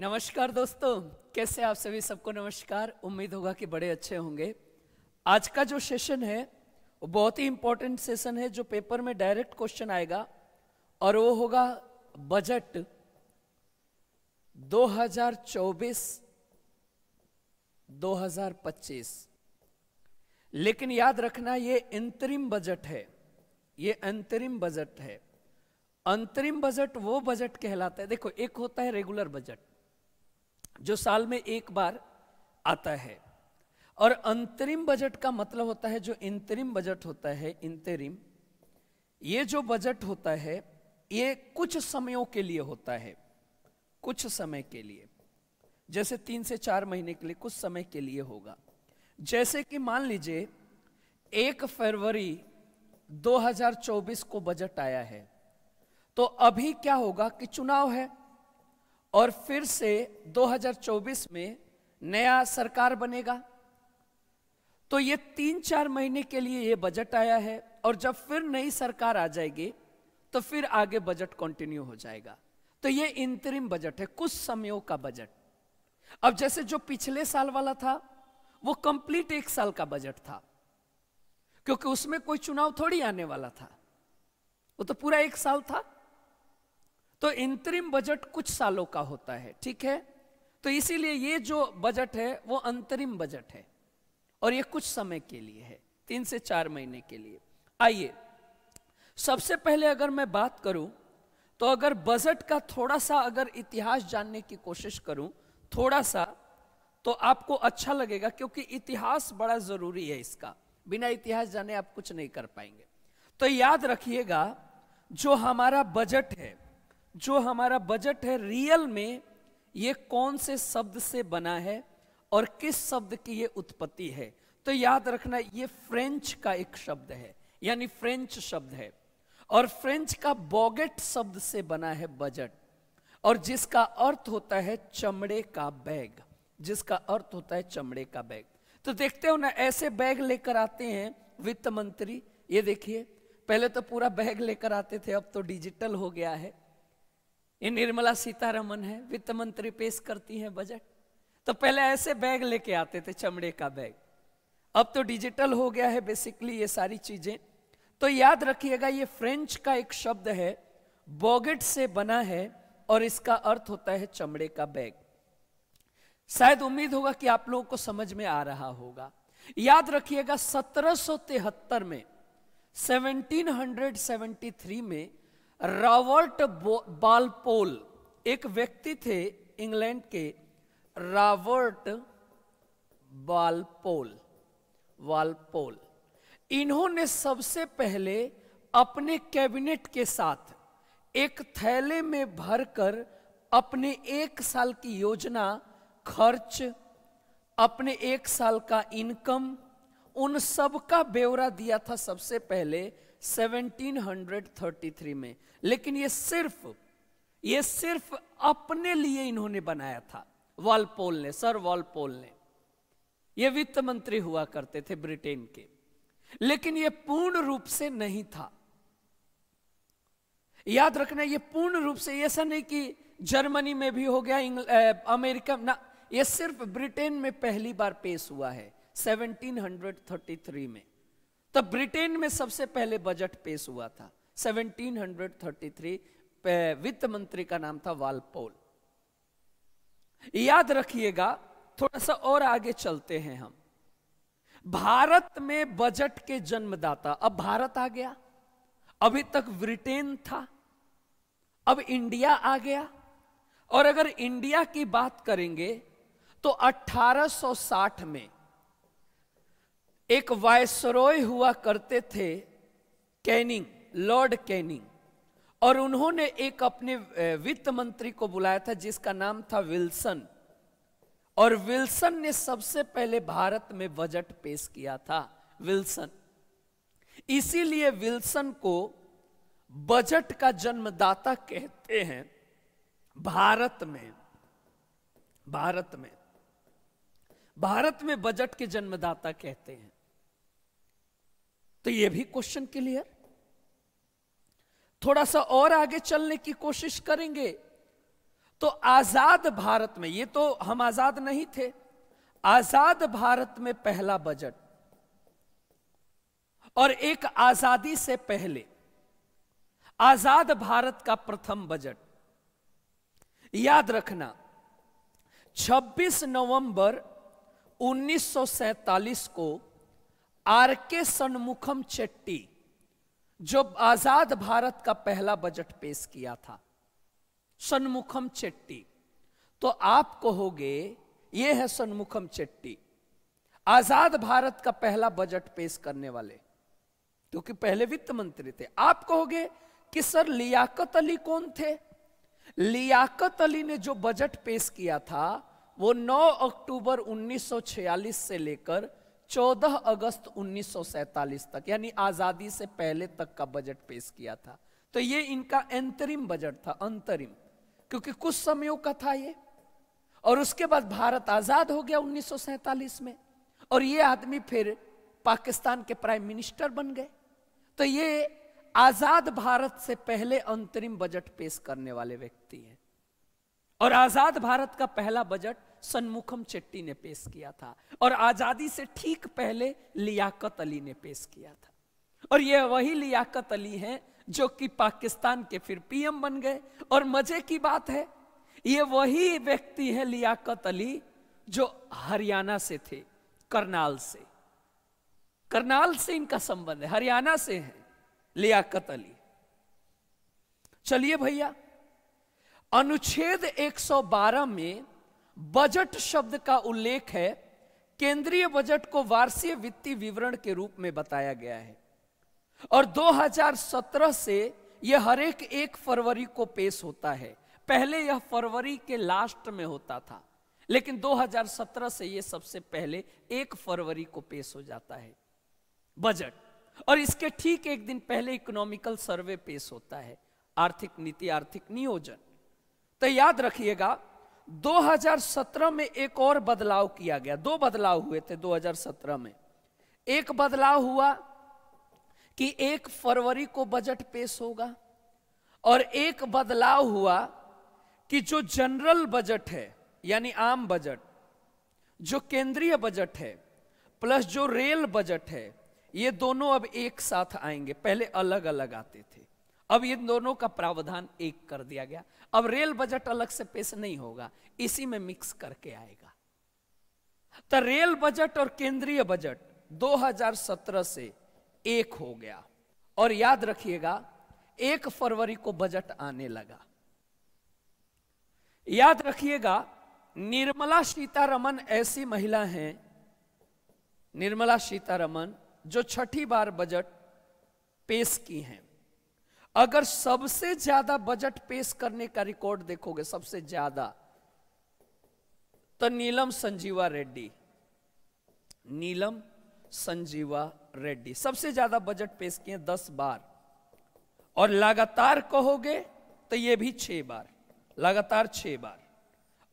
नमस्कार दोस्तों कैसे आप सभी सबको नमस्कार उम्मीद होगा कि बड़े अच्छे होंगे आज का जो सेशन है वो बहुत ही इंपॉर्टेंट सेशन है जो पेपर में डायरेक्ट क्वेश्चन आएगा और वो होगा बजट 2024 2025 लेकिन याद रखना ये अंतरिम बजट है ये अंतरिम बजट है अंतरिम बजट वो बजट कहलाता है देखो एक होता है रेगुलर बजट जो साल में एक बार आता है और अंतरिम बजट का मतलब होता है जो इंतरिम बजट होता है इंतरिम ये जो बजट होता है ये कुछ समयों के लिए होता है कुछ समय के लिए जैसे तीन से चार महीने के लिए कुछ समय के लिए होगा जैसे कि मान लीजिए एक फरवरी 2024 को बजट आया है तो अभी क्या होगा कि चुनाव है और फिर से 2024 में नया सरकार बनेगा तो ये तीन चार महीने के लिए ये बजट आया है और जब फिर नई सरकार आ जाएगी तो फिर आगे बजट कंटिन्यू हो जाएगा तो ये इंतरिम बजट है कुछ समयों का बजट अब जैसे जो पिछले साल वाला था वो कंप्लीट एक साल का बजट था क्योंकि उसमें कोई चुनाव थोड़ी आने वाला था वो तो पूरा एक साल था तो इंतरिम बजट कुछ सालों का होता है ठीक है तो इसीलिए ये जो बजट है वो अंतरिम बजट है और ये कुछ समय के लिए है तीन से चार महीने के लिए आइए सबसे पहले अगर मैं बात करूं तो अगर बजट का थोड़ा सा अगर इतिहास जानने की कोशिश करूं थोड़ा सा तो आपको अच्छा लगेगा क्योंकि इतिहास बड़ा जरूरी है इसका बिना इतिहास जाने आप कुछ नहीं कर पाएंगे तो याद रखिएगा जो हमारा बजट है जो हमारा बजट है रियल में ये कौन से शब्द से बना है और किस शब्द की ये उत्पत्ति है तो याद रखना ये फ्रेंच का एक शब्द है यानी फ्रेंच शब्द है और फ्रेंच का बॉगेट शब्द से बना है बजट और जिसका अर्थ होता है चमड़े का बैग जिसका अर्थ होता है चमड़े का बैग तो देखते हो ना ऐसे बैग लेकर आते हैं वित्त मंत्री ये देखिए पहले तो पूरा बैग लेकर आते थे अब तो डिजिटल हो गया है ये निर्मला सीतारमन है वित्त मंत्री पेश करती हैं बजट तो पहले ऐसे बैग लेके आते थे चमड़े का बैग अब तो डिजिटल हो गया है बेसिकली ये सारी चीजें तो याद रखिएगा ये फ्रेंच का एक शब्द है बॉगेट से बना है और इसका अर्थ होता है चमड़े का बैग शायद उम्मीद होगा कि आप लोगों को समझ में आ रहा होगा याद रखिएगा सत्रह में 1773 में रॉबर्ट बालपोल एक व्यक्ति थे इंग्लैंड के रॉबर्ट बालपोल वालपोल इन्होंने सबसे पहले अपने कैबिनेट के साथ एक थैले में भरकर अपने एक साल की योजना खर्च अपने एक साल का इनकम उन सब का ब्यौरा दिया था सबसे पहले 1733 में लेकिन ये सिर्फ ये सिर्फ अपने लिए इन्होंने बनाया था वॉलपोल ने सर वॉलपोल ने ये वित्त मंत्री हुआ करते थे ब्रिटेन के लेकिन ये पूर्ण रूप से नहीं था याद रखना ये पूर्ण रूप से ऐसा नहीं कि जर्मनी में भी हो गया अमेरिका ना ये सिर्फ ब्रिटेन में पहली बार पेश हुआ है 1733 में तब ब्रिटेन में सबसे पहले बजट पेश हुआ था 1733 वित्त मंत्री का नाम था वालपोल याद रखिएगा थोड़ा सा और आगे चलते हैं हम भारत में बजट के जन्मदाता अब भारत आ गया अभी तक ब्रिटेन था अब इंडिया आ गया और अगर इंडिया की बात करेंगे तो 1860 में एक वायसरोय हुआ करते थे कैनिंग लॉर्ड कैनिंग और उन्होंने एक अपने वित्त मंत्री को बुलाया था जिसका नाम था विल्सन और विल्सन ने सबसे पहले भारत में बजट पेश किया था विल्सन इसीलिए विल्सन को बजट का जन्मदाता कहते हैं भारत में भारत में भारत में बजट के जन्मदाता कहते हैं तो ये भी क्वेश्चन क्लियर थोड़ा सा और आगे चलने की कोशिश करेंगे तो आजाद भारत में ये तो हम आजाद नहीं थे आजाद भारत में पहला बजट और एक आजादी से पहले आजाद भारत का प्रथम बजट याद रखना 26 नवंबर 1947 को आर के सन्मुखम चेट्टी जो आजाद भारत का पहला बजट पेश किया था सन्मुखम चेट्टी तो आप कहोगे ये है सन्मुखम चेट्टी आजाद भारत का पहला बजट पेश करने वाले क्योंकि पहले वित्त मंत्री थे आप कहोगे कि सर लियाकत अली कौन थे लियाकत अली ने जो बजट पेश किया था वो 9 अक्टूबर 1946 से लेकर 14 अगस्त 1947 तक यानी आजादी से पहले तक का बजट पेश किया था तो ये इनका अंतरिम बजट था अंतरिम क्योंकि कुछ समयों का था ये और उसके बाद भारत आजाद हो गया उन्नीस में और ये आदमी फिर पाकिस्तान के प्राइम मिनिस्टर बन गए तो ये आजाद भारत से पहले अंतरिम बजट पेश करने वाले व्यक्ति हैं और आजाद भारत का पहला बजट सन्मुखम चेट्टी ने पेश किया था और आजादी से ठीक पहले लियाकत अली ने पेश किया था और यह वही लियाकत अली हैं जो कि पाकिस्तान के फिर पीएम बन गए और मजे की बात है ये वही व्यक्ति है लियाकत अली जो हरियाणा से थे करनाल से करनाल से इनका संबंध है हरियाणा से है लियाकत अली चलिए भैया अनुच्छेद 112 में बजट शब्द का उल्लेख है केंद्रीय बजट को वार्षिक वित्तीय विवरण के रूप में बताया गया है और 2017 से यह हरेक एक फरवरी को पेश होता है पहले यह फरवरी के लास्ट में होता था लेकिन 2017 से यह सबसे पहले एक फरवरी को पेश हो जाता है बजट और इसके ठीक एक दिन पहले इकोनॉमिकल सर्वे पेश होता है आर्थिक नीति आर्थिक नियोजन तो याद रखिएगा 2017 में एक और बदलाव किया गया दो बदलाव हुए थे 2017 में एक बदलाव हुआ कि एक फरवरी को बजट पेश होगा और एक बदलाव हुआ कि जो जनरल बजट है यानी आम बजट जो केंद्रीय बजट है प्लस जो रेल बजट है ये दोनों अब एक साथ आएंगे पहले अलग अलग आते थे अब इन दोनों का प्रावधान एक कर दिया गया अब रेल बजट अलग से पेश नहीं होगा इसी में मिक्स करके आएगा तो रेल बजट और केंद्रीय बजट 2017 से एक हो गया और याद रखिएगा एक फरवरी को बजट आने लगा याद रखिएगा निर्मला सीतारमन ऐसी महिला हैं निर्मला सीतारमन जो छठी बार बजट पेश की हैं अगर सबसे ज्यादा बजट पेश करने का रिकॉर्ड देखोगे सबसे ज्यादा तो नीलम संजीवा रेड्डी नीलम संजीवा रेड्डी सबसे ज्यादा बजट पेश किए दस बार और लगातार कहोगे तो ये भी छह बार लगातार छह बार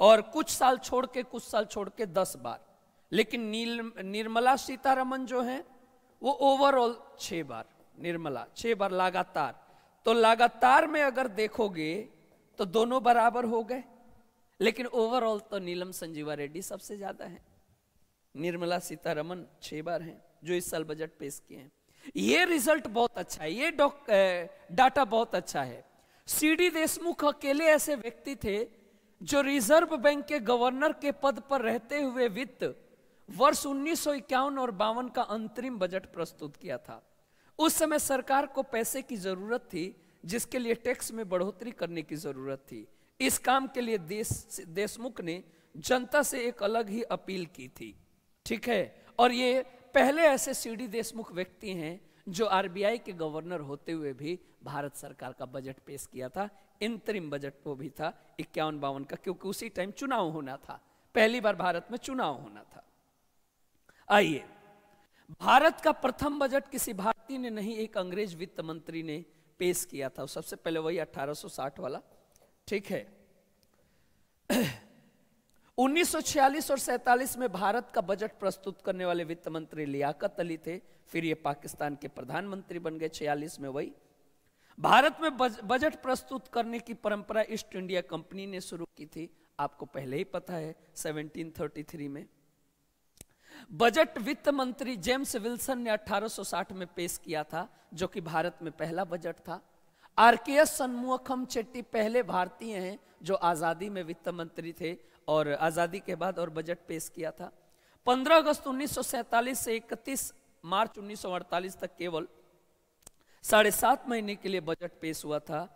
और कुछ साल छोड़ के कुछ साल छोड़ के दस बार लेकिन नील निर्मला सीतारमन जो है वो ओवरऑल छह बार निर्मला छह बार लगातार तो लगातार में अगर देखोगे तो दोनों बराबर हो गए लेकिन ओवरऑल तो नीलम संजीवा रेड्डी सबसे ज्यादा है निर्मला सीतारमन छह बार हैं जो इस साल बजट पेश किए हैं ये रिजल्ट बहुत अच्छा है ये डाटा बहुत अच्छा है सीडी देशमुख अकेले ऐसे व्यक्ति थे जो रिजर्व बैंक के गवर्नर के पद पर रहते हुए वित्त वर्ष उन्नीस और बावन का अंतरिम बजट प्रस्तुत किया था उस समय सरकार को पैसे की जरूरत थी जिसके लिए टैक्स में बढ़ोतरी करने की जरूरत थी इस काम के लिए देश देशमुख ने जनता से एक अलग ही अपील की थी ठीक है और ये पहले ऐसे सीडी देशमुख व्यक्ति हैं जो आरबीआई के गवर्नर होते हुए भी भारत सरकार का बजट पेश किया था इंतरिम बजट वो भी था इक्यावन बावन का क्योंकि उसी टाइम चुनाव होना था पहली बार भारत में चुनाव होना था आइए भारत का प्रथम बजट किसी भारतीय ने नहीं एक अंग्रेज वित्त मंत्री ने पेश किया था सबसे पहले वही 1860 वाला ठीक है 1946 और 47 में भारत का बजट प्रस्तुत करने वाले वित्त मंत्री लियाकत अली थे फिर ये पाकिस्तान के प्रधानमंत्री बन गए 46 में वही भारत में बजट प्रस्तुत करने की परंपरा ईस्ट इंडिया कंपनी ने शुरू की थी आपको पहले ही पता है 1733 में बजट वित्त मंत्री जेम्स विल्सन ने 1860 में पेश किया था जो कि भारत में पहला बजट था आरकेएस सन्मुखम चेट्टी पहले भारतीय हैं जो आज़ादी में वित्त मंत्री थे और आज़ादी के बाद और बजट पेश किया था 15 अगस्त 1947 से 31 मार्च 1948 तक केवल साढ़े सात महीने के लिए बजट पेश हुआ था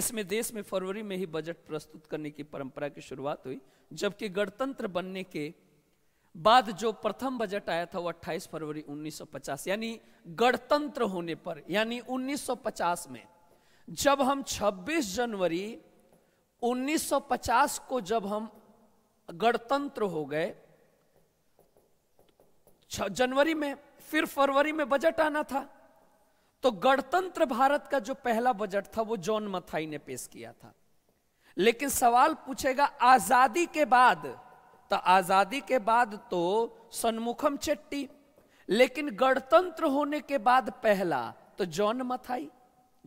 इसमें देश में फरवरी में ही बजट प्रस्तुत करने की परंपरा की शुरुआत हुई जबकि गणतंत्र बनने के बाद जो प्रथम बजट आया था वो 28 फरवरी 1950 यानी गणतंत्र होने पर यानी 1950 में जब हम 26 जनवरी 1950 को जब हम गणतंत्र हो गए जनवरी में फिर फरवरी में बजट आना था तो गणतंत्र भारत का जो पहला बजट था वो जॉन मथाई ने पेश किया था लेकिन सवाल पूछेगा आजादी के बाद तो आजादी के बाद तो सन्मुखम चेट्टी लेकिन गणतंत्र होने के बाद पहला तो जॉन मथाई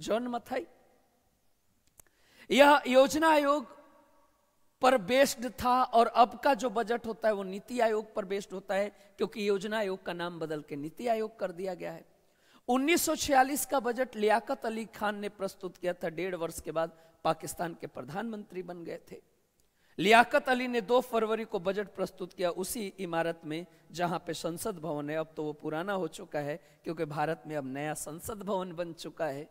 जॉन मथाई यह योजना आयोग पर बेस्ड था और अब का जो बजट होता है वो नीति आयोग पर बेस्ड होता है क्योंकि योजना आयोग का नाम बदल के नीति आयोग कर दिया गया है 1946 का बजट लियाकत अली खान ने प्रस्तुत किया था डेढ़ वर्ष के बाद पाकिस्तान के प्रधानमंत्री बन गए थे लियाकत अली ने दो फरवरी को बजट प्रस्तुत किया उसी इमारत में जहां पे संसद भवन है अब तो वो पुराना हो चुका है क्योंकि भारत में अब नया संसद भवन बन चुका है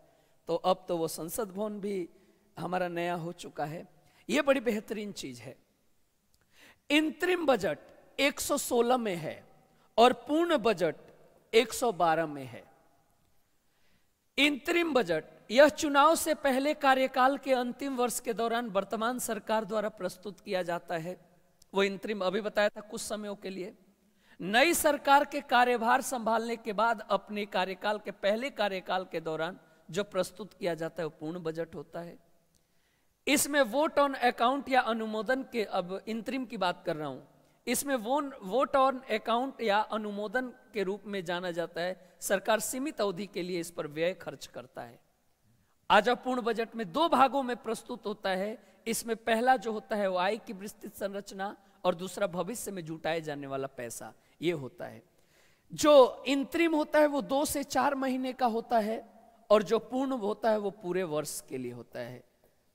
तो अब तो वो संसद भवन भी हमारा नया हो चुका है ये बड़ी बेहतरीन चीज है इंतरिम बजट 116 में है और पूर्ण बजट 112 में है इंतरिम बजट यह चुनाव से पहले कार्यकाल के अंतिम वर्ष के दौरान वर्तमान सरकार द्वारा प्रस्तुत किया जाता है वो अंतरिम अभी बताया था कुछ समयों के लिए नई सरकार के कार्यभार संभालने के बाद अपने कार्यकाल के पहले कार्यकाल के दौरान जो प्रस्तुत किया जाता है वो पूर्ण बजट होता है इसमें वोट ऑन अकाउंट या अनुमोदन के अब इंतरिम की बात कर रहा हूं इसमें वो वोट ऑन अकाउंट या अनुमोदन के रूप में जाना जाता है सरकार सीमित अवधि के लिए इस पर व्यय खर्च करता है आज अपूर्ण बजट में दो भागों में प्रस्तुत होता है इसमें पहला जो होता है वो आय की विस्तृत संरचना और दूसरा भविष्य में जुटाए जाने वाला पैसा ये होता है जो इंतरिम होता है वो दो से चार महीने का होता है और जो पूर्ण होता है वो पूरे वर्ष के लिए होता है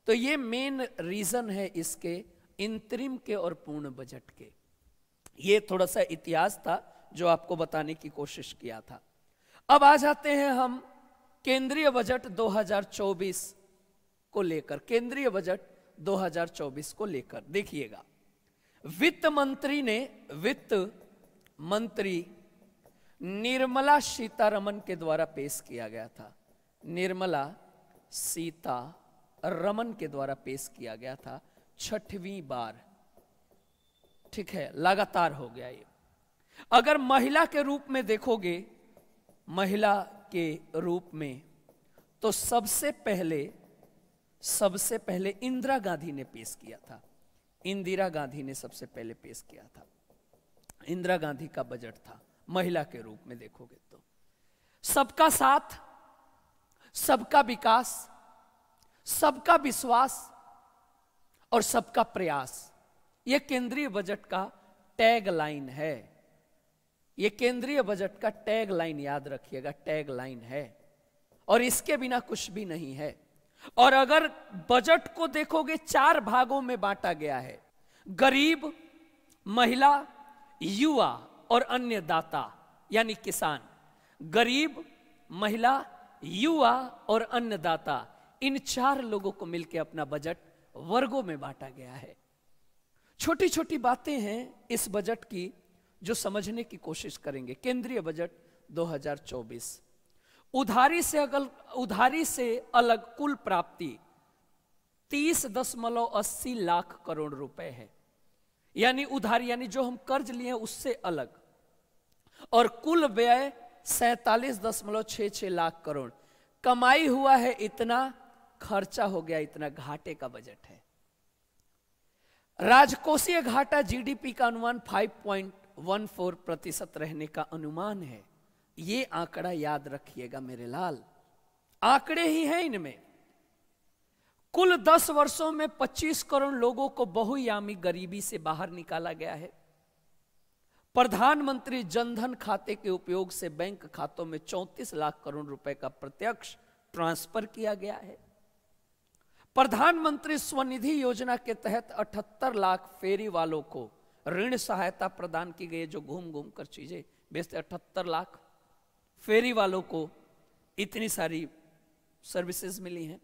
तो ये मेन रीजन है इसके इंतरिम के और पूर्ण बजट के ये थोड़ा सा इतिहास था जो आपको बताने की कोशिश किया था अब आ जाते हैं हम केंद्रीय बजट 2024 को लेकर केंद्रीय बजट 2024 को लेकर देखिएगा वित्त मंत्री ने वित्त मंत्री निर्मला सीतारमन के द्वारा पेश किया गया था निर्मला सीता रमन के द्वारा पेश किया गया था छठवीं बार ठीक है लगातार हो गया ये अगर महिला के रूप में देखोगे महिला के रूप में तो सबसे पहले सबसे पहले इंदिरा गांधी ने पेश किया था इंदिरा गांधी ने सबसे पहले पेश किया था इंदिरा गांधी का बजट था महिला के रूप में देखोगे तो सबका साथ सबका विकास सबका विश्वास और सबका प्रयास यह केंद्रीय बजट का टैग लाइन है ये केंद्रीय बजट का टैग लाइन याद रखिएगा टैग लाइन है और इसके बिना कुछ भी नहीं है और अगर बजट को देखोगे चार भागों में बांटा गया है गरीब महिला युवा और अन्य दाता यानी किसान गरीब महिला युवा और दाता इन चार लोगों को मिलकर अपना बजट वर्गों में बांटा गया है छोटी छोटी बातें हैं इस बजट की जो समझने की कोशिश करेंगे केंद्रीय बजट 2024 उधारी से अगल उधारी से अलग कुल प्राप्ति तीस दशमलव अस्सी लाख करोड़ रुपए है यानी उधारी यानी जो हम कर्ज लिए उससे अलग और कुल व्यय सैतालीस दशमलव छ छह लाख करोड़ कमाई हुआ है इतना खर्चा हो गया इतना घाटे का बजट है राजकोषीय घाटा जीडीपी का अनुमान पॉइंट वन फोर प्रतिशत रहने का अनुमान है ये आंकड़ा याद रखिएगा मेरे लाल आंकड़े ही हैं इनमें कुल दस वर्षों में पच्चीस करोड़ लोगों को बहुयामी गरीबी से बाहर निकाला गया है प्रधानमंत्री जनधन खाते के उपयोग से बैंक खातों में चौंतीस लाख करोड़ रुपए का प्रत्यक्ष ट्रांसफर किया गया है प्रधानमंत्री स्वनिधि योजना के तहत अठहत्तर लाख फेरी वालों को ऋण सहायता प्रदान की गई जो घूम घूम कर चीजें बेचते अठहत्तर लाख फेरी वालों को इतनी सारी सर्विसेज मिली हैं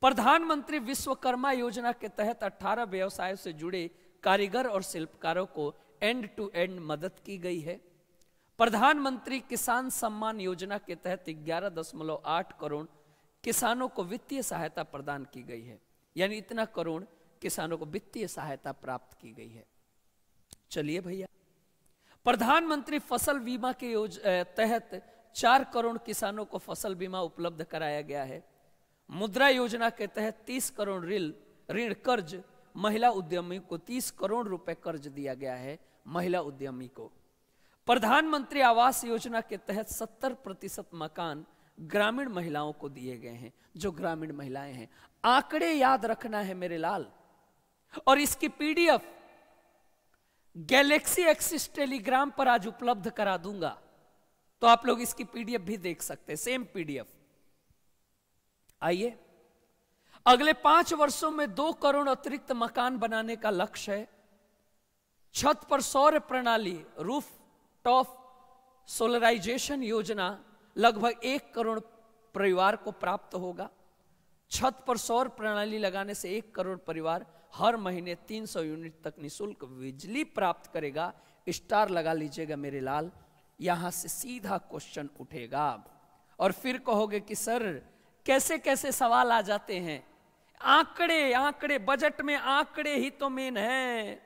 प्रधानमंत्री विश्वकर्मा योजना के तहत 18 व्यवसायों से जुड़े कारीगर और शिल्पकारों को एंड टू एंड मदद की गई है प्रधानमंत्री किसान सम्मान योजना के तहत 11.8 करोड़ किसानों को वित्तीय सहायता प्रदान की गई है यानी इतना करोड़ किसानों को वित्तीय सहायता प्राप्त की गई है चलिए भैया प्रधानमंत्री फसल बीमा के तहत चार करोड़ किसानों को फसल बीमा उपलब्ध कराया गया है मुद्रा योजना के तहत तीस करोड़ ऋण ऋण कर्ज महिला उद्यमी को तीस करोड़ रुपए कर्ज दिया गया है महिला उद्यमी को प्रधानमंत्री आवास योजना के तहत सत्तर प्रतिशत मकान ग्रामीण महिलाओं को दिए गए हैं जो ग्रामीण महिलाएं हैं आंकड़े याद रखना है मेरे लाल और इसकी पीडीएफ गैलेक्सी एक्सिस टेलीग्राम पर आज उपलब्ध करा दूंगा तो आप लोग इसकी पीडीएफ भी देख सकते हैं सेम पीडीएफ आइए अगले पांच वर्षों में दो करोड़ अतिरिक्त मकान बनाने का लक्ष्य है छत पर सौर प्रणाली रूफ टॉप सोलराइजेशन योजना लगभग एक करोड़ परिवार को प्राप्त होगा छत पर सौर प्रणाली लगाने से एक करोड़ परिवार हर महीने 300 यूनिट तक निशुल्क बिजली प्राप्त करेगा स्टार लगा लीजिएगा मेरे लाल यहां से सीधा क्वेश्चन उठेगा और फिर कहोगे कि सर कैसे कैसे सवाल आ जाते हैं आंकड़े आंकड़े बजट में आंकड़े ही तो मेन है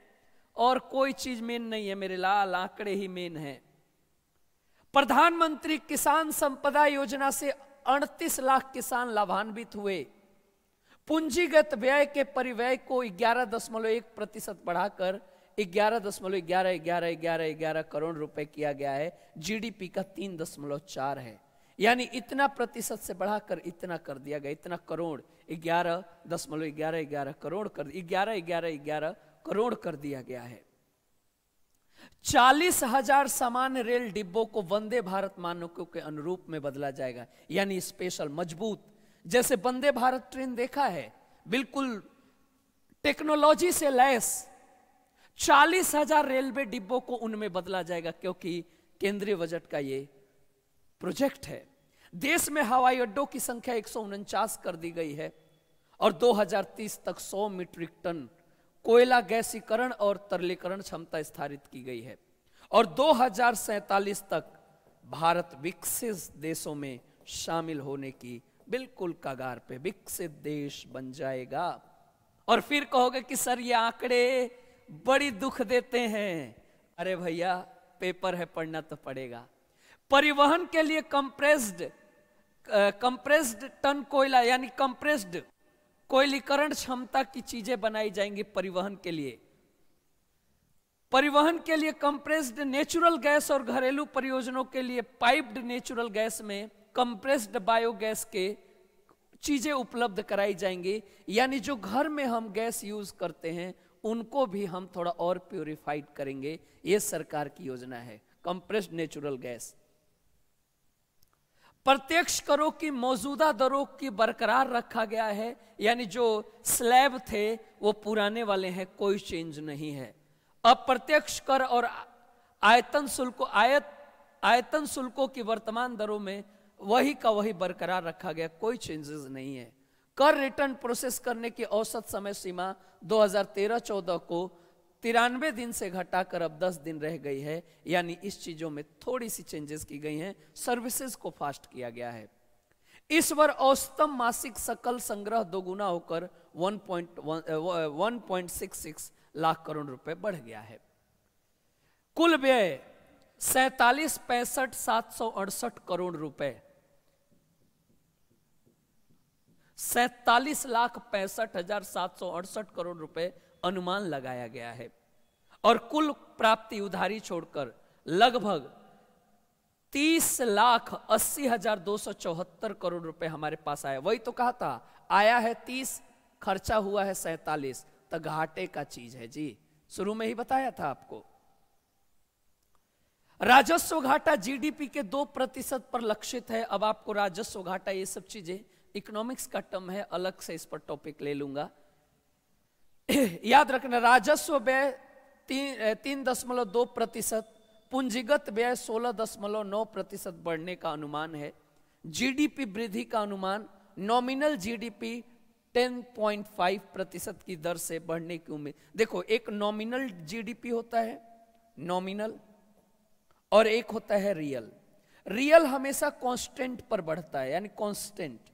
और कोई चीज मेन नहीं है मेरे लाल आंकड़े ही मेन है प्रधानमंत्री किसान संपदा योजना से 38 लाख किसान लाभान्वित हुए पूंजीगत व्यय के परिव्यय को ग्यारह दशमलव एक प्रतिशत बढ़ाकर ग्यारह दशमलव ग्यारह ग्यारह ग्यारह ग्यारह करोड़ रुपए किया गया है जीडीपी का तीन दशमलव चार है यानी इतना प्रतिशत से बढ़ाकर इतना कर दिया गया इतना करोड़ ग्यारह दशमलव ग्यारह ग्यारह करोड़ कर ग्यारह ग्यारह ग्यारह करोड़ कर दिया गया है चालीस हजार सामान्य रेल डिब्बों को वंदे भारत मानकों के अनुरूप में बदला जाएगा यानी स्पेशल मजबूत जैसे वंदे भारत ट्रेन देखा है बिल्कुल टेक्नोलॉजी से लैस चालीस हजार रेलवे डिब्बों को उनमें बदला जाएगा क्योंकि केंद्रीय बजट का ये प्रोजेक्ट है देश में हवाई अड्डों की संख्या एक कर दी गई है और 2030 तक 100 मीट्रिक टन कोयला गैसीकरण और तरलीकरण क्षमता स्थापित की गई है और दो तक भारत विकसित देशों में शामिल होने की बिल्कुल कगार पे विकसित देश बन जाएगा और फिर कहोगे कि सर ये आंकड़े बड़ी दुख देते हैं अरे भैया पेपर है पढ़ना तो पड़ेगा परिवहन के लिए कंप्रेस्ड कंप्रेस्ड टन कोयला यानी कंप्रेस्ड कोयलीकरण क्षमता की चीजें बनाई जाएंगी परिवहन के लिए परिवहन के लिए कंप्रेस्ड नेचुरल गैस और घरेलू परियोजनों के लिए पाइप्ड नेचुरल गैस में कंप्रेस्ड बायोगैस के चीज़ें उपलब्ध कराई जाएंगी यानी जो घर में हम गैस यूज़ करते हैं उनको भी हम थोड़ा और प्योरीफाइड करेंगे ये सरकार की योजना है कंप्रेस्ड नेचुरल गैस प्रत्यक्ष करों की मौजूदा दरों की बरकरार रखा गया है यानी जो स्लैब थे वो पुराने वाले हैं कोई चेंज नहीं है अप्रत्यक्ष कर और आयतन शुल्क आयत आयतन शुल्कों की वर्तमान दरों में वही का वही बरकरार रखा गया कोई चेंजेस नहीं है कर रिटर्न प्रोसेस करने की औसत समय सीमा 2013-14 को तिरानवे दिन से घटाकर अब 10 दिन रह गई है यानी इस चीजों में थोड़ी सी चेंजेस की गई हैं सर्विसेज को फास्ट किया गया है इस बार औसतम मासिक सकल संग्रह दोगुना होकर 1.1.66 लाख करोड़ रुपए बढ़ गया है कुल व्यय सैतालीस पैंसठ सात सौ अड़सठ करोड़ रुपए सैतालीस लाख पैंसठ हजार सात सौ अड़सठ करोड़ रुपए अनुमान लगाया गया है और कुल प्राप्ति उधारी छोड़कर लगभग तीस लाख अस्सी हजार दो सौ चौहत्तर करोड़ रुपए हमारे पास आया वही तो कहा था आया है तीस खर्चा हुआ है सैतालीस तो घाटे का चीज है जी शुरू में ही बताया था आपको राजस्व घाटा जीडीपी के दो प्रतिशत पर लक्षित है अब आपको राजस्व घाटा ये सब चीजें इकोनॉमिक्स का टर्म है अलग से इस पर टॉपिक ले लूंगा याद रखना राजस्व व्यय तीन तीन दशमलव दो प्रतिशत पूंजीगत व्यय सोलह दशमलव नौ प्रतिशत बढ़ने का अनुमान है जीडीपी वृद्धि का अनुमान नॉमिनल जीडीपी 10.5 प्रतिशत की दर से बढ़ने की उम्मीद देखो एक नॉमिनल जीडीपी होता है नॉमिनल और एक होता है रियल रियल हमेशा कांस्टेंट पर बढ़ता है यानी कांस्टेंट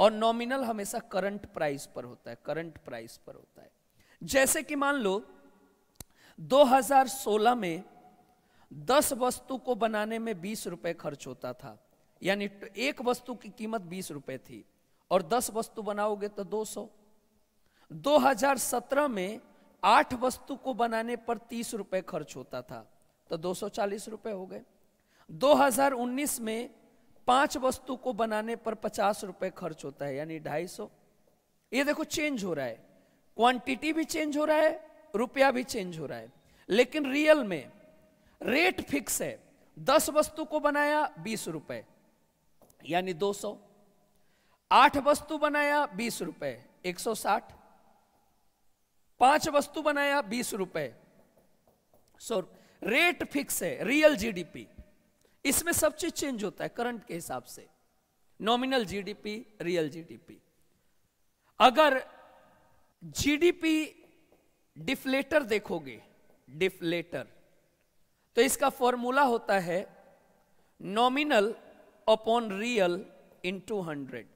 और नॉमिनल हमेशा करंट प्राइस पर होता है करंट प्राइस पर होता है जैसे कि मान लो 2016 में 10 वस्तु को बनाने में बीस रुपए खर्च होता था यानी एक वस्तु की कीमत बीस रुपए थी और 10 वस्तु बनाओगे तो 200 2017 में आठ वस्तु को बनाने पर तीस रुपए खर्च होता था तो चालीस रुपए हो गए 2019 में पांच वस्तु को बनाने पर पचास रुपए खर्च होता है यानी ढाई सौ ये देखो चेंज हो रहा है क्वांटिटी भी चेंज हो रहा है रुपया भी चेंज हो रहा है लेकिन रियल में रेट फिक्स है दस वस्तु को बनाया बीस रुपए यानी दो सौ आठ वस्तु बनाया बीस रुपए एक सौ साठ पांच वस्तु बनाया बीस रुपए सो रेट फिक्स है रियल जीडीपी इसमें सब चीज चेंज होता है करंट के हिसाब से नॉमिनल जीडीपी रियल जीडीपी अगर जीडीपी डिफ्लेटर देखोगे डिफ्लेटर तो इसका फॉर्मूला होता है nominal upon real into hundred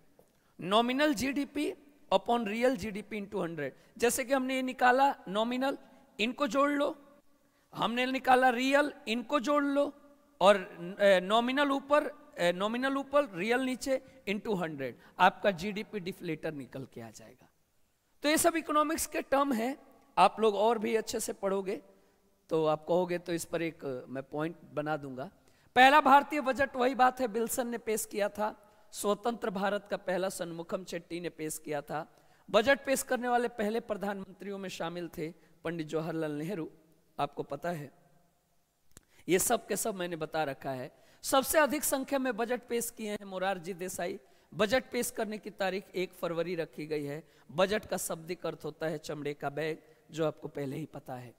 nominal GDP upon real GDP to hundred जैसे कि हमने ये निकाला नॉमिनल इनको जोड़ लो हमने निकाला रियल इनको जोड़ लो और नॉमिनल ऊपर नॉमिनल ऊपर रियल नीचे टू हंड्रेड आपका जीडीपी डिफ्लेटर निकल के आ जाएगा तो ये सब इकोनॉमिक्स के टर्म है आप लोग और भी अच्छे से पढ़ोगे तो आप कहोगे तो इस पर एक मैं पॉइंट बना दूंगा पहला भारतीय बजट वही बात है बिल्सन ने पेश किया था स्वतंत्र भारत का पहला सन्मुखम चेट्टी ने पेश किया था बजट पेश करने वाले पहले प्रधानमंत्रियों में शामिल थे पंडित जवाहरलाल नेहरू आपको पता है ये सब के सब मैंने बता रखा है सबसे अधिक संख्या में बजट पेश किए हैं मोरारजी देसाई बजट पेश करने की तारीख एक फरवरी रखी गई है बजट का शब्दिक अर्थ होता है चमड़े का बैग जो आपको पहले ही पता है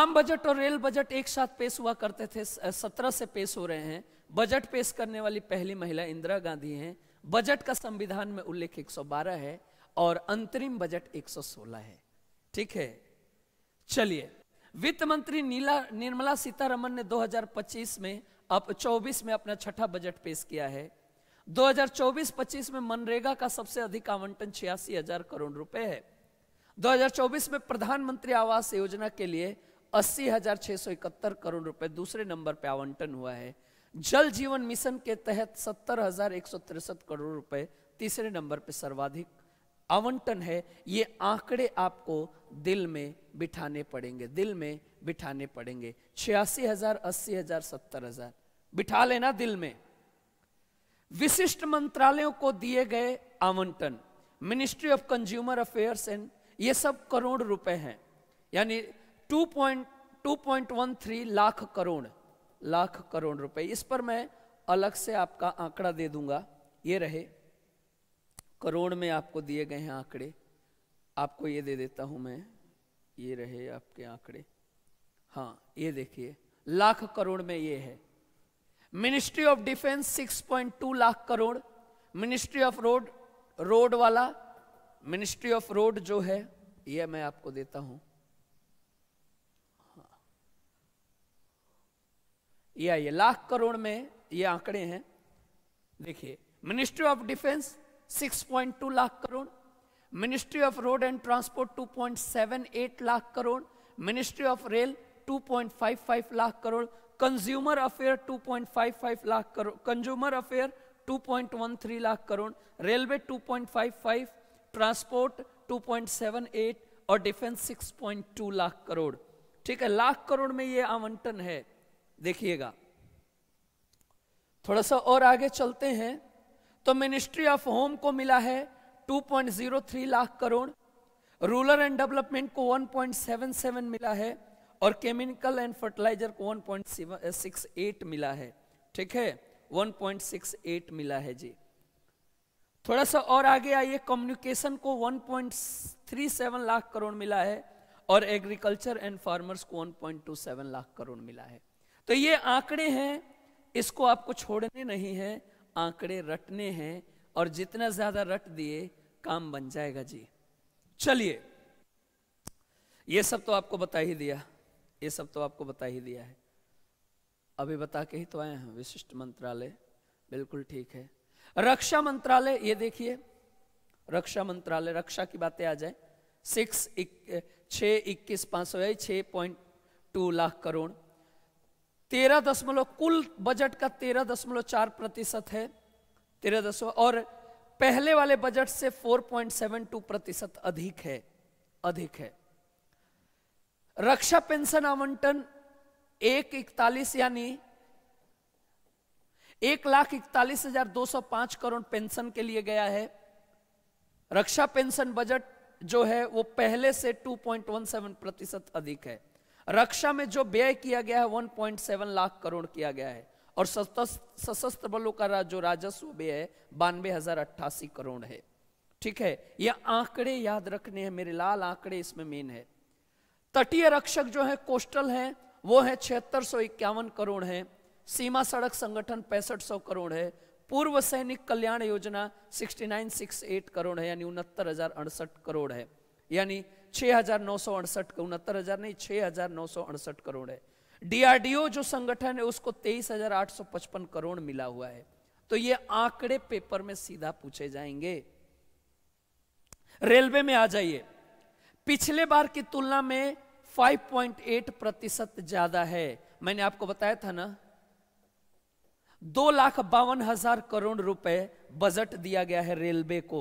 आम बजट और रेल बजट एक साथ पेश हुआ करते थे सत्रह से पेश हो रहे हैं बजट पेश करने वाली पहली महिला इंदिरा गांधी हैं बजट का संविधान में उल्लेख 112 है और अंतरिम बजट 116 है ठीक है चलिए वित्त मंत्री नीला निर्मला सीतारमन ने 2025 में अब 24 में अपना छठा बजट पेश किया है 2024-25 में मनरेगा का सबसे अधिक आवंटन छियासी हजार करोड़ रुपए है 2024 में प्रधानमंत्री आवास योजना के लिए अस्सी हजार छह सौ इकहत्तर करोड़ रुपए दूसरे नंबर पर आवंटन हुआ है जल जीवन मिशन के तहत सत्तर हजार एक सौ तिरसठ करोड़ रुपए तीसरे नंबर पर सर्वाधिक आवंटन है ये आंकड़े आपको दिल में बिठाने पड़ेंगे दिल में बिठाने पड़ेंगे छियासी हजार अस्सी हजार सत्तर हजार बिठा लेना दिल में विशिष्ट मंत्रालयों को दिए गए आवंटन ministry of consumer affairs and ये सब करोड़ रुपए हैं यानी 2.2.13 लाख करोड़ लाख करोड़ रुपए इस पर मैं अलग से आपका आंकड़ा दे दूंगा ये रहे करोड़ में आपको दिए गए हैं आंकड़े आपको ये दे देता हूं मैं ये रहे आपके आंकड़े हाँ ये देखिए लाख करोड़ में ये है ministry of defence 6.2 lakh crore ministry of road road वाला मिनिस्ट्री ऑफ रोड जो है ये मैं आपको देता हूं हाँ। ये लाख करोड़ में ये आंकड़े हैं देखिए ministry of defence 6.2 lakh crore ministry of road and transport 2.78 lakh crore ministry of rail 2.55 lakh crore consumer affair 2.55 lakh crore consumer affair 2.13 lakh crore railway 2.55 transport 2.78 और डिफेंस 6.2 लाख करोड़ ठीक है लाख करोड़ में ये आवंटन है देखिएगा थोड़ा सा और आगे चलते हैं तो मिनिस्ट्री ऑफ होम को मिला है 2.03 lakh crore rural and development को 1.77 मिला है और केमिकल एंड फर्टिलाइजर को 1.68 मिला है ठीक है 1.68 मिला है जी थोड़ा सा और आगे आइए कम्युनिकेशन को 1.37 लाख करोड़ मिला है और एग्रीकल्चर एंड फार्मर्स को 1.27 लाख करोड़ मिला है तो ये आंकड़े हैं इसको आपको छोड़ने नहीं है आंकड़े रटने हैं और जितना ज्यादा रट दिए काम बन जाएगा जी चलिए ये सब तो आपको बता ही दिया ये सब तो आपको बता ही दिया है अभी बता के ही तो आए हैं विशिष्ट मंत्रालय बिल्कुल ठीक है रक्षा मंत्रालय ये देखिए रक्षा मंत्रालय रक्षा की बातें आ जाए सिक्स एक, छः इक्कीस पाँच सौ छः पॉइंट टू लाख करोड़ तेरह दशमलव कुल बजट का तेरह दशमलव चार प्रतिशत है तेरह दशमलव और पहले वाले बजट से 4.72 प्रतिशत अधिक है अधिक है रक्षा पेंशन आवंटन एक इकतालीस यानी एक लाख इकतालीस हजार दो सौ पांच करोड़ पेंशन के लिए गया है रक्षा पेंशन बजट जो है वो पहले से 2.17 प्रतिशत अधिक है रक्षा में जो व्यय किया गया है 1.7 लाख करोड़ किया गया है और सशस्त्र बलों का जो राजस्व व्यय है बानवे करोड़ है ठीक है यह आंकड़े याद रखने हैं मेरे लाल आंकड़े इसमें मेन है तटीय रक्षक जो है कोस्टल है वो है छिहत्तर इक्यावन करोड़ है सीमा सड़क संगठन पैंसठ सौ करोड़ है पूर्व सैनिक कल्याण योजना 6968 करोड़ है यानी उनहत्तर हजार अड़सठ करोड़ है यानी छह हजार नौ सौ अड़सठ उनहत्तर हजार नहीं छह हजार नौ सौ अड़सठ करोड़ है डीआरडीओ जो संगठन है उसको तेईस हजार आठ सौ पचपन करोड़ मिला हुआ है तो ये आंकड़े पेपर में सीधा पूछे जाएंगे रेलवे में आ जाइए पिछले बार की तुलना में 5.8 प्रतिशत ज्यादा है मैंने आपको बताया था ना दो लाख बावन हजार करोड़ रुपए बजट दिया गया है रेलवे को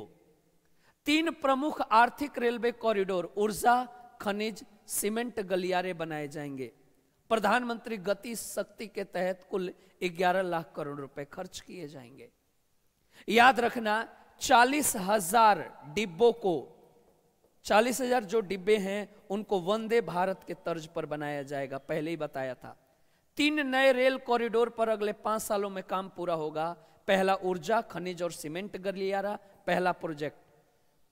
तीन प्रमुख आर्थिक रेलवे कॉरिडोर ऊर्जा खनिज सीमेंट गलियारे बनाए जाएंगे प्रधानमंत्री गति शक्ति के तहत कुल 11 लाख करोड़ रुपए खर्च किए जाएंगे याद रखना चालीस हजार डिब्बों को चालीस हजार जो डिब्बे हैं उनको वंदे भारत के तर्ज पर बनाया जाएगा पहले ही बताया था तीन नए रेल कॉरिडोर पर अगले पांच सालों में काम पूरा होगा पहला ऊर्जा खनिज और सीमेंट गलियारा पहला प्रोजेक्ट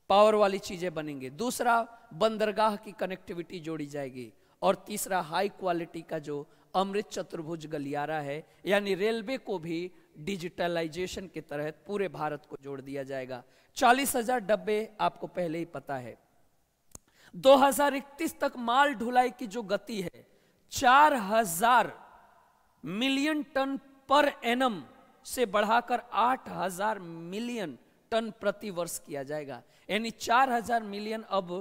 पावर वाली चीजें बनेंगे दूसरा बंदरगाह की कनेक्टिविटी जोड़ी जाएगी और तीसरा हाई क्वालिटी का जो अमृत चतुर्भुज गलियारा है यानी रेलवे को भी डिजिटलाइजेशन के तहत पूरे भारत को जोड़ दिया जाएगा चालीस हजार डब्बे आपको पहले ही पता है 2031 तक माल ढुलाई की जो गति है 4000 मिलियन टन पर एनम से बढ़ाकर 8000 मिलियन टन प्रति वर्ष किया जाएगा यानी 4000 मिलियन अब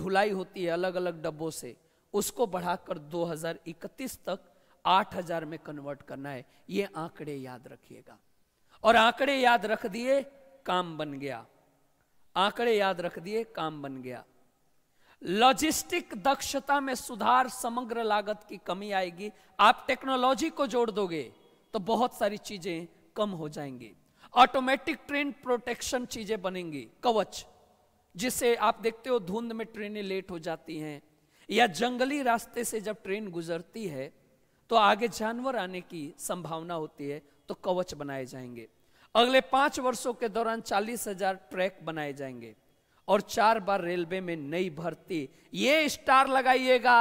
ढुलाई होती है अलग अलग डब्बों से उसको बढ़ाकर 2031 तक 8000 में कन्वर्ट करना है ये आंकड़े याद रखिएगा और आंकड़े याद रख दिए काम बन गया आंकड़े याद रख दिए काम बन गया लॉजिस्टिक दक्षता में सुधार समग्र लागत की कमी आएगी आप टेक्नोलॉजी को जोड़ दोगे तो बहुत सारी चीजें कम हो जाएंगी ऑटोमेटिक ट्रेन प्रोटेक्शन चीजें बनेंगी कवच जिसे आप देखते हो धुंध में ट्रेनें लेट हो जाती हैं या जंगली रास्ते से जब ट्रेन गुजरती है तो आगे जानवर आने की संभावना होती है तो कवच बनाए जाएंगे अगले पांच वर्षों के दौरान चालीस हजार ट्रैक बनाए जाएंगे और चार बार रेलवे में नई भर्ती ये स्टार लगाइएगा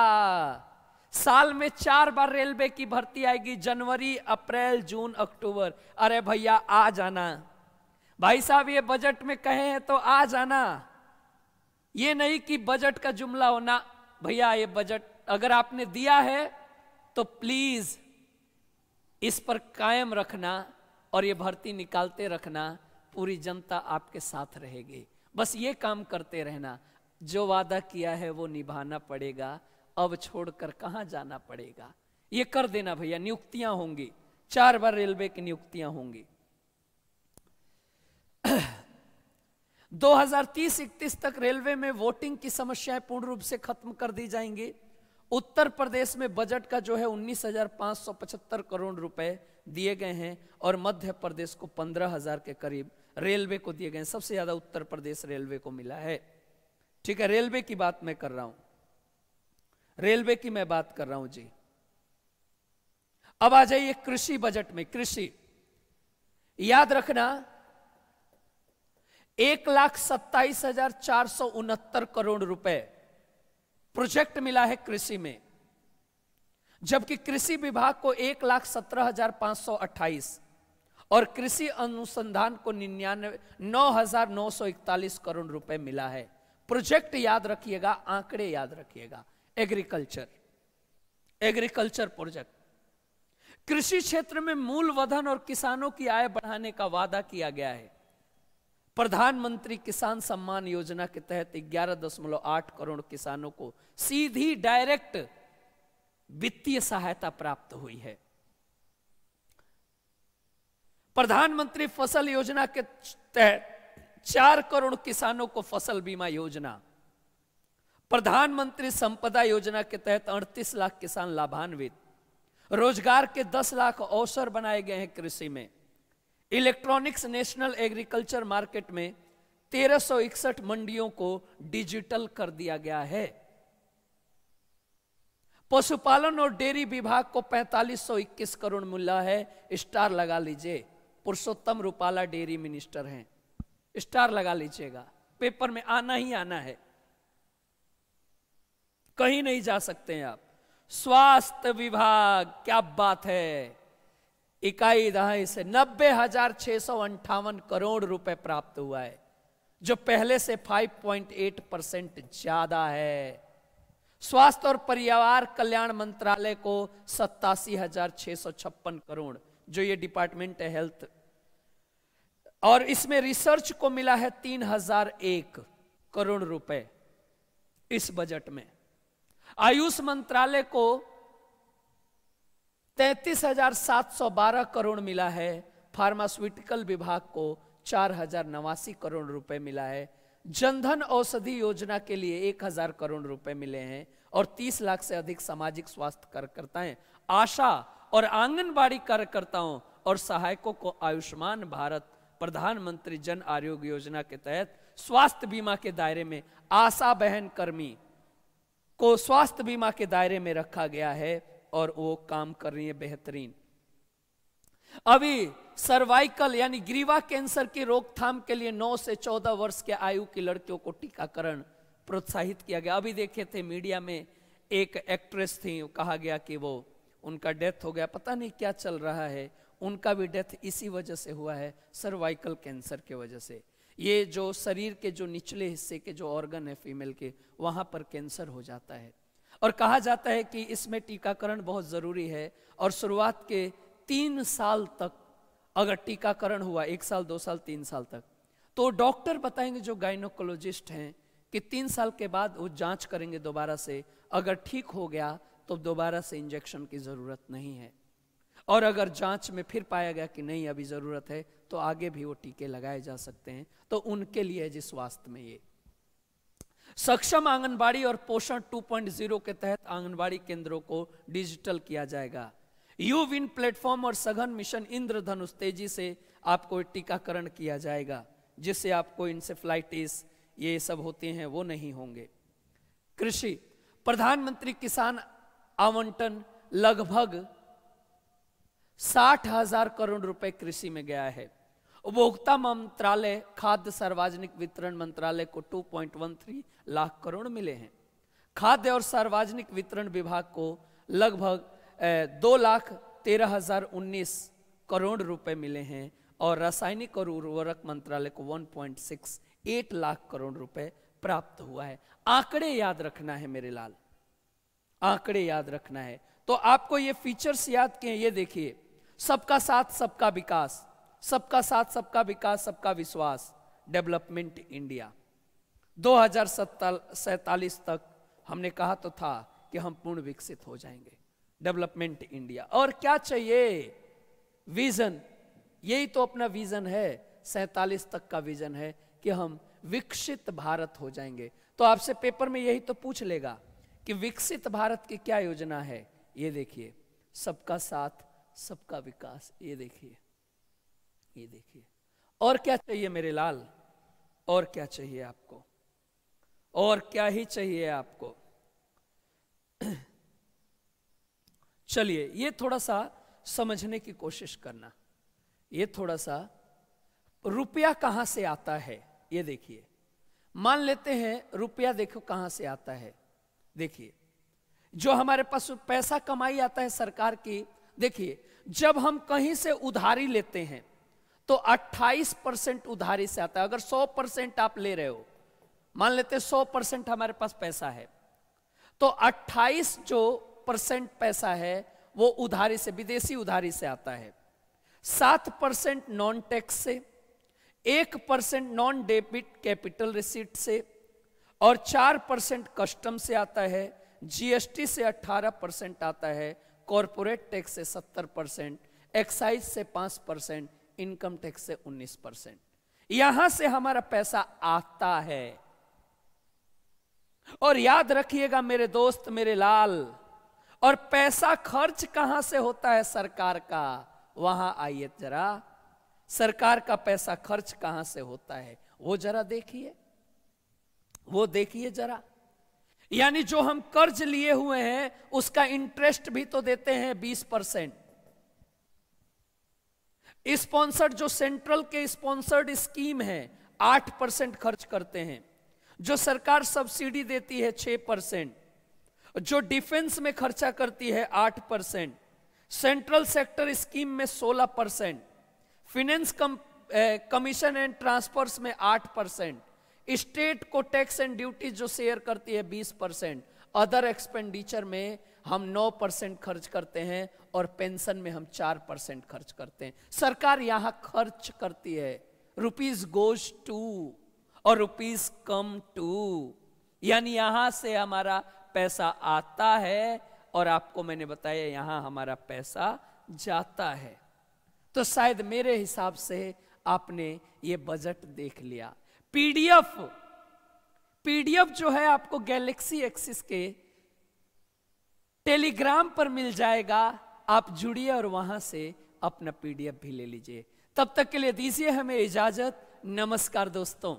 साल में चार बार रेलवे की भर्ती आएगी जनवरी अप्रैल जून अक्टूबर अरे भैया आ जाना भाई साहब ये बजट में कहे हैं तो आ जाना ये नहीं कि बजट का जुमला होना भैया ये बजट अगर आपने दिया है तो प्लीज इस पर कायम रखना और ये भर्ती निकालते रखना पूरी जनता आपके साथ रहेगी बस ये काम करते रहना जो वादा किया है वो निभाना पड़ेगा अब छोड़कर कहां जाना पड़ेगा ये कर देना भैया नियुक्तियां होंगी चार बार रेलवे की नियुक्तियां होंगी 2030-31 तक रेलवे में वोटिंग की समस्याएं पूर्ण रूप से खत्म कर दी जाएंगी उत्तर प्रदेश में बजट का जो है 19,575 करोड़ रुपए दिए गए हैं और मध्य प्रदेश को 15,000 के करीब रेलवे को दिए गए हैं सबसे ज्यादा उत्तर प्रदेश रेलवे को मिला है ठीक है रेलवे की बात मैं कर रहा हूं रेलवे की मैं बात कर रहा हूं जी अब आ जाइए कृषि बजट में कृषि याद रखना एक लाख सत्ताईस हजार चार सौ उनहत्तर करोड़ रुपए प्रोजेक्ट मिला है कृषि में जबकि कृषि विभाग को एक लाख सत्रह हजार पांच सौ अट्ठाईस और कृषि अनुसंधान को निन्यानवे नौ हजार नौ सौ इकतालीस करोड़ रुपए मिला है प्रोजेक्ट याद रखिएगा आंकड़े याद रखिएगा एग्रीकल्चर एग्रीकल्चर प्रोजेक्ट कृषि क्षेत्र में मूल वधन और किसानों की आय बढ़ाने का वादा किया गया है प्रधानमंत्री किसान सम्मान योजना के तहत 11.8 करोड़ किसानों को सीधी डायरेक्ट वित्तीय सहायता प्राप्त हुई है प्रधानमंत्री फसल योजना के तहत चार करोड़ किसानों को फसल बीमा योजना प्रधानमंत्री संपदा योजना के तहत 38 लाख किसान लाभान्वित रोजगार के 10 लाख अवसर बनाए गए हैं कृषि में इलेक्ट्रॉनिक्स नेशनल एग्रीकल्चर मार्केट में तेरह मंडियों को डिजिटल कर दिया गया है पशुपालन और डेयरी विभाग को 4521 करोड़ मूल्य है स्टार लगा लीजिए पुरुषोत्तम रूपाला डेयरी मिनिस्टर हैं स्टार लगा लीजिएगा पेपर में आना ही आना है कहीं नहीं जा सकते हैं आप स्वास्थ्य विभाग क्या बात है इकाई दहाई से नब्बे हजार छह सौ अंठावन करोड़ रुपए प्राप्त हुआ है जो पहले से 5.8 परसेंट ज्यादा है स्वास्थ्य और परिवार कल्याण मंत्रालय को सत्तासी हजार छह सौ छप्पन करोड़ जो ये डिपार्टमेंट है हेल्थ और इसमें रिसर्च को मिला है तीन हजार एक करोड़ रुपए इस बजट में आयुष मंत्रालय को 33,712 करोड़ मिला है फार्मास्यूटिकल विभाग को चार हजार नवासी करोड़ रुपए मिला है जनधन औषधि योजना के लिए एक हजार करोड़ रुपए मिले हैं और 30 लाख से अधिक सामाजिक स्वास्थ्य कार्यकर्ताएं आशा और आंगनबाड़ी कार्यकर्ताओं और सहायकों को आयुष्मान भारत प्रधानमंत्री जन आरोग्य योजना के तहत स्वास्थ्य बीमा के दायरे में आशा बहन कर्मी को स्वास्थ्य बीमा के दायरे में रखा गया है और वो काम कर रही है बेहतरीन अभी सर्वाइकल यानी ग्रीवा कैंसर की रोकथाम के लिए 9 से 14 वर्ष के आयु की लड़कियों को टीकाकरण प्रोत्साहित किया गया अभी देखे थे मीडिया में एक एक्ट्रेस थी कहा गया कि वो उनका डेथ हो गया पता नहीं क्या चल रहा है उनका भी डेथ इसी वजह से हुआ है सर्वाइकल कैंसर के वजह से ये जो शरीर के जो निचले हिस्से के जो ऑर्गन है फीमेल के वहां पर कैंसर हो जाता है और कहा जाता है कि इसमें टीकाकरण बहुत ज़रूरी है और शुरुआत के तीन साल तक अगर टीकाकरण हुआ एक साल दो साल तीन साल तक तो डॉक्टर बताएंगे जो गाइनोकोलॉजिस्ट हैं कि तीन साल के बाद वो जांच करेंगे दोबारा से अगर ठीक हो गया तो दोबारा से इंजेक्शन की ज़रूरत नहीं है और अगर जांच में फिर पाया गया कि नहीं अभी ज़रूरत है तो आगे भी वो टीके लगाए जा सकते हैं तो उनके लिए जिस जी स्वास्थ्य में ये सक्षम आंगनबाड़ी और पोषण 2.0 के तहत आंगनबाड़ी केंद्रों को डिजिटल किया जाएगा यू विन प्लेटफॉर्म और सघन मिशन इंद्रधनुष तेजी से आपको टीकाकरण किया जाएगा जिससे आपको इंसेफ्लाइटिस ये सब होते हैं वो नहीं होंगे कृषि प्रधानमंत्री किसान आवंटन लगभग साठ हजार करोड़ रुपए कृषि में गया है उपभोक्ता मंत्रालय खाद्य सार्वजनिक वितरण मंत्रालय को 2.13 लाख करोड़ मिले हैं खाद्य और सार्वजनिक वितरण विभाग को लगभग दो लाख तेरह हजार उन्नीस करोड़ रुपए मिले हैं और रासायनिक और उर्वरक मंत्रालय को 1.68 लाख करोड़ रुपए प्राप्त हुआ है आंकड़े याद रखना है मेरे लाल आंकड़े याद रखना है तो आपको ये फीचर्स याद किए ये देखिए सबका साथ सबका विकास सबका साथ सबका विकास सबका विश्वास डेवलपमेंट इंडिया दो तक हमने कहा तो था कि हम पूर्ण विकसित हो जाएंगे डेवलपमेंट इंडिया और क्या चाहिए विजन यही तो अपना विजन है सैतालीस तक का विजन है कि हम विकसित भारत हो जाएंगे तो आपसे पेपर में यही तो पूछ लेगा कि विकसित भारत की क्या योजना है ये देखिए सबका साथ सबका विकास ये देखिए ये देखिए और क्या चाहिए मेरे लाल और क्या चाहिए आपको और क्या ही चाहिए आपको चलिए ये थोड़ा सा समझने की कोशिश करना ये थोड़ा सा रुपया कहां से आता है ये देखिए मान लेते हैं रुपया देखो कहां से आता है देखिए जो हमारे पास पैसा कमाई आता है सरकार की देखिए जब हम कहीं से उधारी लेते हैं तो 28 परसेंट उधारी से आता है अगर 100 परसेंट आप ले रहे हो मान लेते 100 परसेंट हमारे पास पैसा है तो 28 जो परसेंट पैसा है वो उधारी से विदेशी उधारी से आता है सात परसेंट नॉन टैक्स से एक percent non debit capital receipt से और चार परसेंट कस्टम से आता है जीएसटी से 18 परसेंट आता है कॉरपोरेट टैक्स से 70 परसेंट एक्साइज से 5 परसेंट इनकम टैक्स से 19 परसेंट यहां से हमारा पैसा आता है और याद रखिएगा मेरे दोस्त मेरे लाल और पैसा खर्च कहां से होता है सरकार का वहां आइए जरा सरकार का पैसा खर्च कहां से होता है वो जरा देखिए वो देखिए जरा यानी जो हम कर्ज लिए हुए हैं उसका इंटरेस्ट भी तो देते हैं बीस परसेंट स्पॉन्सर्ड जो सेंट्रल के स्पॉन्सर्ड स्कीम है आठ परसेंट खर्च करते हैं जो सरकार सब्सिडी देती है छह परसेंट जो डिफेंस में खर्चा करती है आठ परसेंट सेंट्रल सेक्टर स्कीम में सोलह percent finance commission and transfers में आठ परसेंट स्टेट को टैक्स एंड ड्यूटी जो शेयर करती है 20 परसेंट अदर एक्सपेंडिचर में हम 9 परसेंट खर्च करते हैं और पेंशन में हम 4 परसेंट खर्च करते हैं सरकार यहां खर्च करती है रुपीज गोज टू और रुपीज कम टू यानी यहां से हमारा पैसा आता है और आपको मैंने बताया यहां हमारा पैसा जाता है तो शायद मेरे हिसाब से आपने ये बजट देख लिया पीडीएफ पीडीएफ जो है आपको गैलेक्सी एक्सिस के टेलीग्राम पर मिल जाएगा आप जुड़िए और वहां से अपना पीडीएफ भी ले लीजिए तब तक के लिए दीजिए हमें इजाजत नमस्कार दोस्तों